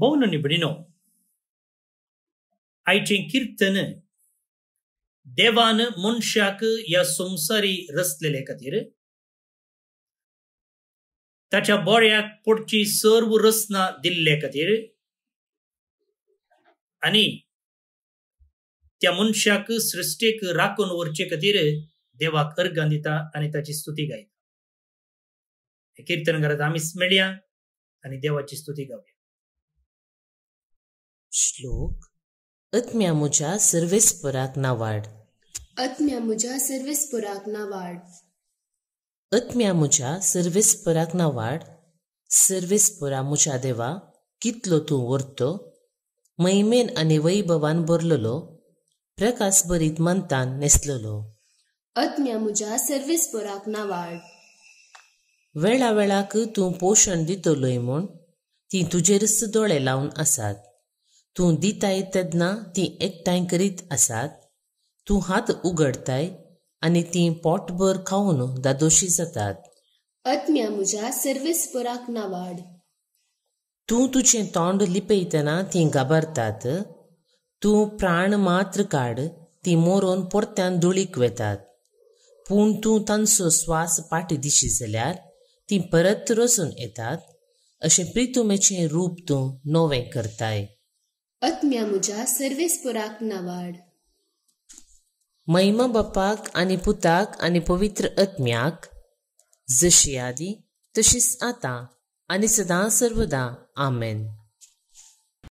Bom, nu ni कीर्तन Aici în मनशाक या संसारी रचलेल्या खातीर ताच्या बोळ्याक पोटची सर्व रचना दिल्ले खातीर आणि त्या मनशाक सृश्टीक राखून वरचे खातीर देवाक अर्घां दिता आनी ताची स्तुती गायता हे कीर्तन करत आमी मेळया आणि देवाची स्तुती गावया श्लोक अत्म्या मुझा सर्वेस पराक ना वाड अत्म्या मुझा सर्वेस पराक ना वाड अत्म्या मुझा सर्वेस पराक ना वाड सर्वेस पुरा मुझा देवा कितलो तूं व्हरतो महिमेन आनी वैभवान भरलेलो प्रकाश भरीत मंतान नेसलेलो अत्म्या मुज्या सर्वीस पराक वाड वेळा वेळाक तूं पोषण दितलोय म्हूण ती तुजेरच दोळे लावून असात तूं दिताय ती तीं एकठांय करीत आसात तूं हात उगडताय आणि ती पोटभर खाऊन दादोशी जातात आत्म्या म्हज्या ना नावाड तूं तुजें तोंड लिपयतना तीं घाबरतात तू प्राण मात्र काढ ती मोरोन पोरत्यान दुळीक वेतात पूण तू तांचो स्वास पाटी दिशी जाल्यार तीं परत रचून येतात असे प्रितुमेचें रूप तू नवें करताय आत्म्या म्हज्या सर्वेस पुराक नावाड महिमा बापाक आनी पुताक आनी पवित्र आत्म्याक जशी आदी तशीच आतां आनी सदां सर्वदां आमेन